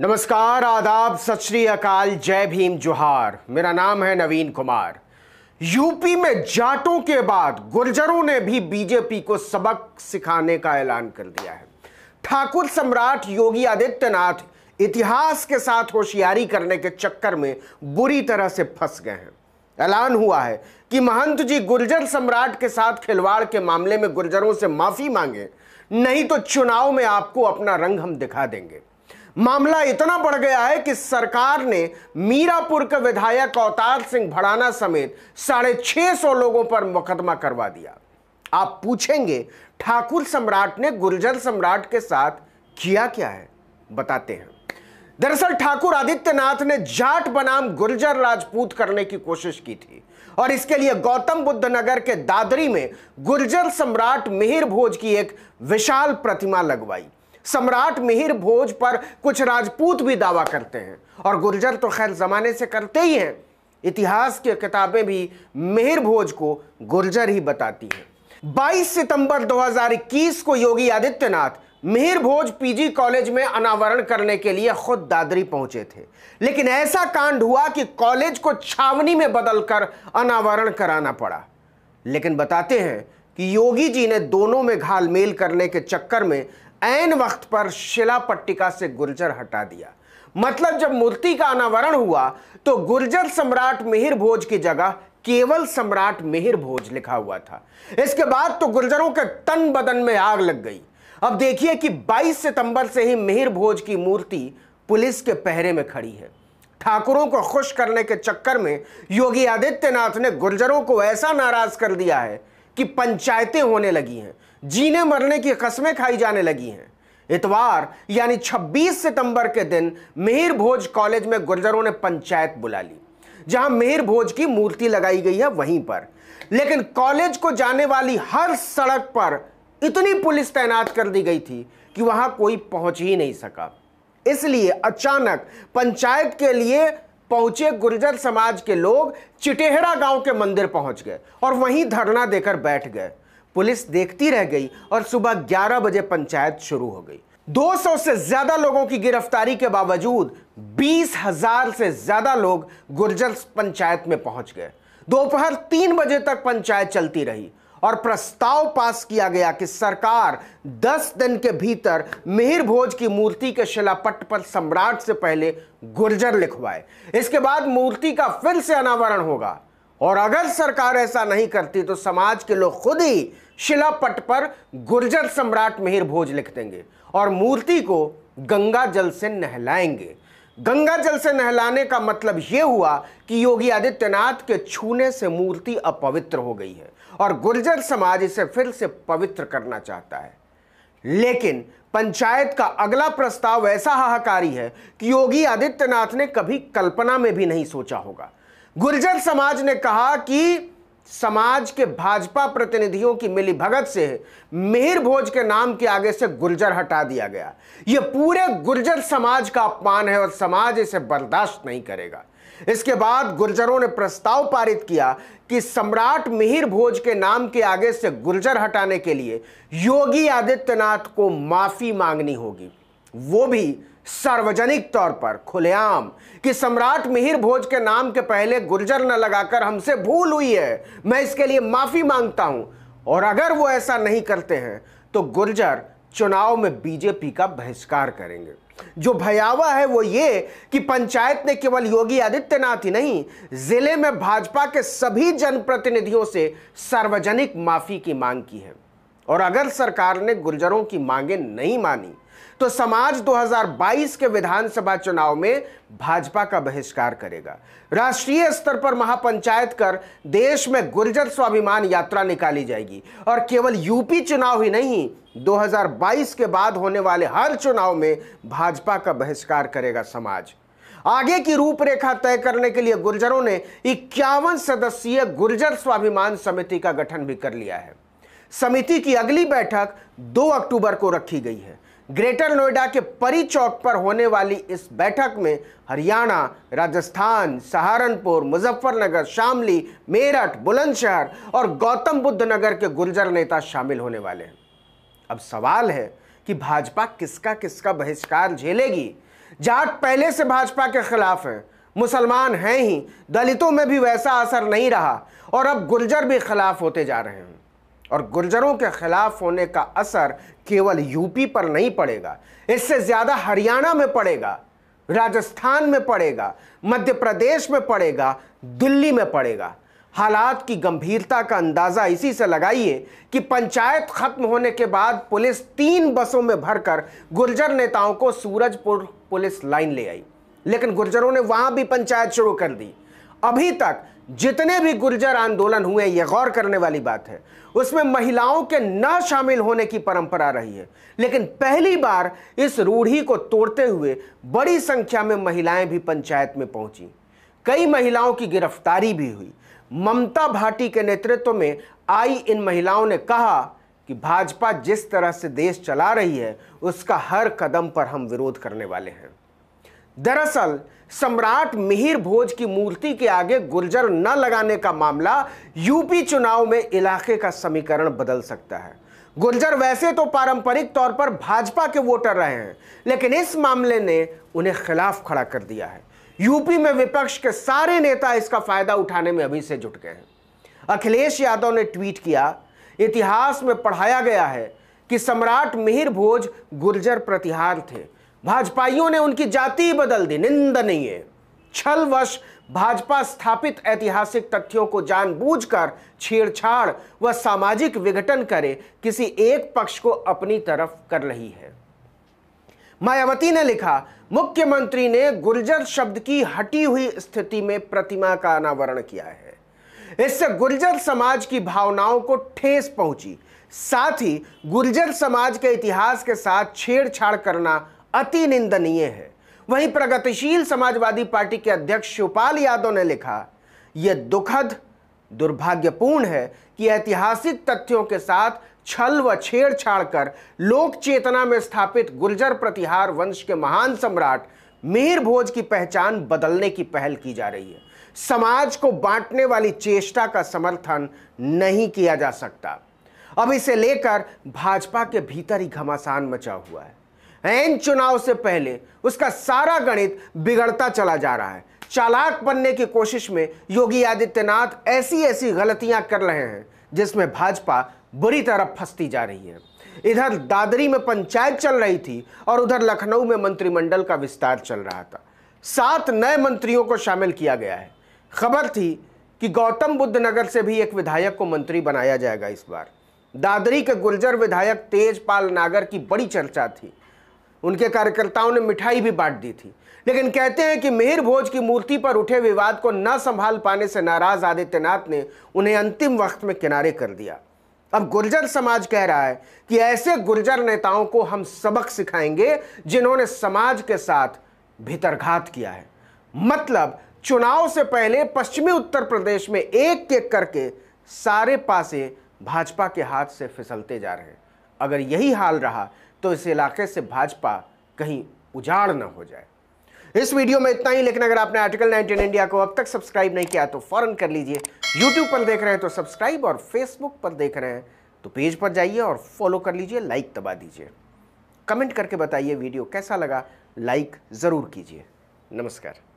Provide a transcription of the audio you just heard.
नमस्कार आदाब सत श्री अकाल जय भीम जोहार मेरा नाम है नवीन कुमार यूपी में जाटों के बाद गुर्जरों ने भी बीजेपी को सबक सिखाने का ऐलान कर दिया है ठाकुर सम्राट योगी आदित्यनाथ इतिहास के साथ होशियारी करने के चक्कर में बुरी तरह से फंस गए हैं ऐलान हुआ है कि महंत जी गुर्जर सम्राट के साथ खिलवाड़ के मामले में गुर्जरों से माफी मांगे नहीं तो चुनाव में आपको अपना रंग हम दिखा देंगे मामला इतना बढ़ गया है कि सरकार ने मीरापुर के विधायक अवतार सिंह भड़ाना समेत साढ़े छह सौ लोगों पर मुकदमा करवा दिया आप पूछेंगे ठाकुर सम्राट ने गुर्जर सम्राट के साथ किया क्या है बताते हैं दरअसल ठाकुर आदित्यनाथ ने जाट बनाम गुर्जर राजपूत करने की कोशिश की थी और इसके लिए गौतम बुद्ध नगर के दादरी में गुर्जर सम्राट मिहिर भोज की एक विशाल प्रतिमा लगवाई सम्राट मिहिर भोज पर कुछ राजपूत भी दावा करते हैं और गुर्जर तो खैर ज़माने से करते ही हैं इतिहास की किताबें भी मिहिर भोज को गुर्जर ही बताती हैं 22 सितंबर 2021 को योगी आदित्यनाथ मिहिर भोज पीजी कॉलेज में अनावरण करने के लिए खुद दादरी पहुंचे थे लेकिन ऐसा कांड हुआ कि कॉलेज को छावनी में बदलकर अनावरण कराना पड़ा लेकिन बताते हैं कि योगी जी ने दोनों में घालमेल करने के चक्कर में ऐन वक्त पर शिला पट्टिका से गुर्जर हटा दिया मतलब जब मूर्ति का अनावरण हुआ तो गुर्जर सम्राट मिहिर भोज की जगह केवल सम्राट मिहिर भोज लिखा हुआ था इसके बाद तो गुर्जरों के तन बदन में आग लग गई अब देखिए कि 22 सितंबर से ही मिहिर भोज की मूर्ति पुलिस के पहरे में खड़ी है ठाकुरों को खुश करने के चक्कर में योगी आदित्यनाथ ने गुर्जरों को ऐसा नाराज कर दिया है कि पंचायतें होने लगी हैं जीने मरने की कस्में खाई जाने लगी हैं इतवार यानी 26 सितंबर के दिन मेहर भोज कॉलेज में गुर्जरों ने पंचायत बुला ली जहां मिहिर भोज की मूर्ति लगाई गई है वहीं पर लेकिन कॉलेज को जाने वाली हर सड़क पर इतनी पुलिस तैनात कर दी गई थी कि वहां कोई पहुंच ही नहीं सका इसलिए अचानक पंचायत के लिए पहुंचे गुर्जर समाज के लोग चिटेहरा गांव के मंदिर पहुंच गए और वहीं धरना देकर बैठ गए पुलिस देखती रह गई और सुबह 11 बजे पंचायत शुरू हो गई 200 से ज्यादा लोगों की गिरफ्तारी के बावजूद बीस हजार से ज्यादा लोग गुर्जर पंचायत में पहुंच गए दोपहर तीन बजे तक पंचायत चलती रही और प्रस्ताव पास किया गया कि सरकार 10 दिन के भीतर मिहिर भोज की मूर्ति के शिलापट्ट पर सम्राट से पहले गुर्जर लिखवाए इसके बाद मूर्ति का फिर से अनावरण होगा और अगर सरकार ऐसा नहीं करती तो समाज के लोग खुद ही शिलापट पर गुर्जर सम्राट मिहिर भोज लिख देंगे और मूर्ति को गंगा जल से नहलाएंगे गंगा जल से नहलाने का मतलब यह हुआ कि योगी आदित्यनाथ के छूने से मूर्ति अपवित्र हो गई है और गुर्जर समाज इसे फिर से पवित्र करना चाहता है लेकिन पंचायत का अगला प्रस्ताव ऐसा हाहाकारी है कि योगी आदित्यनाथ ने कभी कल्पना में भी नहीं सोचा होगा गुर्जर समाज ने कहा कि समाज के भाजपा प्रतिनिधियों की मिली भगत से मिहिर भोज के नाम के आगे से गुर्जर हटा दिया गया यह पूरे गुर्जर समाज का अपमान है और समाज इसे बर्दाश्त नहीं करेगा इसके बाद गुर्जरों ने प्रस्ताव पारित किया कि सम्राट मिहिर भोज के नाम के आगे से गुर्जर हटाने के लिए योगी आदित्यनाथ को माफी मांगनी होगी वो भी सार्वजनिक तौर पर खुलेआम कि सम्राट मिहिर भोज के नाम के पहले गुर्जर न लगाकर हमसे भूल हुई है मैं इसके लिए माफी मांगता हूं और अगर वो ऐसा नहीं करते हैं तो गुर्जर चुनाव में बीजेपी का बहिष्कार करेंगे जो भयावह है वो ये कि पंचायत ने केवल योगी आदित्यनाथ ही नहीं जिले में भाजपा के सभी जनप्रतिनिधियों से सार्वजनिक माफी की मांग की है और अगर सरकार ने गुर्जरों की मांगे नहीं मानी तो समाज 2022 के विधानसभा चुनाव में भाजपा का बहिष्कार करेगा राष्ट्रीय स्तर पर महापंचायत कर देश में गुर्जर स्वाभिमान यात्रा निकाली जाएगी और केवल यूपी चुनाव ही नहीं 2022 के बाद होने वाले हर चुनाव में भाजपा का बहिष्कार करेगा समाज आगे की रूपरेखा तय करने के लिए गुर्जरों ने इक्यावन सदस्यीय गुर्जर स्वाभिमान समिति का गठन भी कर लिया है समिति की अगली बैठक 2 अक्टूबर को रखी गई है ग्रेटर नोएडा के परी चौक पर होने वाली इस बैठक में हरियाणा राजस्थान सहारनपुर मुजफ्फरनगर शामली मेरठ बुलंदशहर और गौतम बुद्ध नगर के गुर्जर नेता शामिल होने वाले हैं अब सवाल है कि भाजपा किसका किसका बहिष्कार झेलेगी जाट पहले से भाजपा के खिलाफ है मुसलमान हैं ही दलितों में भी वैसा असर नहीं रहा और अब गुर्जर भी खिलाफ होते जा रहे हैं और गुर्जरों के खिलाफ होने का असर केवल यूपी पर नहीं पड़ेगा इससे ज़्यादा हरियाणा में पड़ेगा राजस्थान में पड़ेगा मध्य प्रदेश में पड़ेगा दिल्ली में पड़ेगा हालात की गंभीरता का अंदाज़ा इसी से लगाइए कि पंचायत खत्म होने के बाद पुलिस तीन बसों में भरकर गुर्जर नेताओं को सूरजपुर पुलिस लाइन ले आई लेकिन गुर्जरों ने वहां भी पंचायत शुरू कर दी अभी तक जितने भी गुर्जर आंदोलन हुए यह गौर करने वाली बात है उसमें महिलाओं के न शामिल होने की परंपरा रही है लेकिन पहली बार इस रूढ़ी को तोड़ते हुए बड़ी संख्या में महिलाएं भी पंचायत में पहुंची कई महिलाओं की गिरफ्तारी भी हुई ममता भाटी के नेतृत्व में आई इन महिलाओं ने कहा कि भाजपा जिस तरह से देश चला रही है उसका हर कदम पर हम विरोध करने वाले हैं दरअसल सम्राट मिहिर भोज की मूर्ति के आगे गुर्जर न लगाने का मामला यूपी चुनाव में इलाके का समीकरण बदल सकता है गुर्जर वैसे तो पारंपरिक तौर पर भाजपा के वोटर रहे हैं लेकिन इस मामले ने उन्हें खिलाफ खड़ा कर दिया है यूपी में विपक्ष के सारे नेता इसका फायदा उठाने में अभी से जुट गए हैं अखिलेश यादव ने ट्वीट किया इतिहास में पढ़ाया गया है कि सम्राट मिहिर भोज गुर्जर प्रतिहार थे भाजपाइयों ने उनकी जाति बदल दी निंदनीय वश भाजपा स्थापित ऐतिहासिक तथ्यों को जानबूझकर छेड़छाड़ व सामाजिक विघटन करे किसी एक पक्ष को अपनी तरफ कर रही है मायावती ने लिखा मुख्यमंत्री ने गुर्जर शब्द की हटी हुई स्थिति में प्रतिमा का अनावरण किया है इससे गुर्जर समाज की भावनाओं को ठेस पहुंची साथ ही गुर्जर समाज के इतिहास के साथ छेड़छाड़ करना अति निंदनीय है वहीं प्रगतिशील समाजवादी पार्टी के अध्यक्ष शिवपाल यादव ने लिखा यह दुखद दुर्भाग्यपूर्ण है कि ऐतिहासिक तथ्यों के साथ छल व छेड़छाड़ कर लोक चेतना में स्थापित गुर्जर प्रतिहार वंश के महान सम्राट मीर भोज की पहचान बदलने की पहल की जा रही है समाज को बांटने वाली चेष्टा का समर्थन नहीं किया जा सकता अब इसे लेकर भाजपा के भीतर ही घमासान मचा हुआ है इन चुनाव से पहले उसका सारा गणित बिगड़ता चला जा रहा है चालाक बनने की कोशिश में योगी आदित्यनाथ ऐसी ऐसी गलतियां कर रहे हैं जिसमें भाजपा बुरी तरह फंसती जा रही है इधर दादरी में पंचायत चल रही थी और उधर लखनऊ में मंत्रिमंडल का विस्तार चल रहा था सात नए मंत्रियों को शामिल किया गया है खबर थी कि गौतम बुद्ध नगर से भी एक विधायक को मंत्री बनाया जाएगा इस बार दादरी के गुर्जर विधायक तेजपाल नागर की बड़ी चर्चा थी उनके कार्यकर्ताओं ने मिठाई भी बांट दी थी लेकिन कहते हैं कि मेहर भोज की मूर्ति पर उठे विवाद को न संभाल पाने से नाराज आदित्यनाथ ने उन्हें अंतिम वक्त में किनारे कर दिया अब गुर्जर समाज कह रहा है कि ऐसे गुर्जर नेताओं को हम सबक सिखाएंगे जिन्होंने समाज के साथ भीतरघात किया है मतलब चुनाव से पहले पश्चिमी उत्तर प्रदेश में एक एक करके सारे पासे भाजपा के हाथ से फिसलते जा रहे हैं अगर यही हाल रहा तो इस इलाके से भाजपा कहीं उजाड़ ना हो जाए इस वीडियो में इतना ही लेकिन अगर आपने आर्टिकल 19 इंडिया को अब तक सब्सक्राइब नहीं किया तो फौरन कर लीजिए यूट्यूब पर देख रहे हैं तो सब्सक्राइब और फेसबुक पर देख रहे हैं तो पेज पर जाइए और फॉलो कर लीजिए लाइक दबा दीजिए कमेंट करके बताइए वीडियो कैसा लगा लाइक ज़रूर कीजिए नमस्कार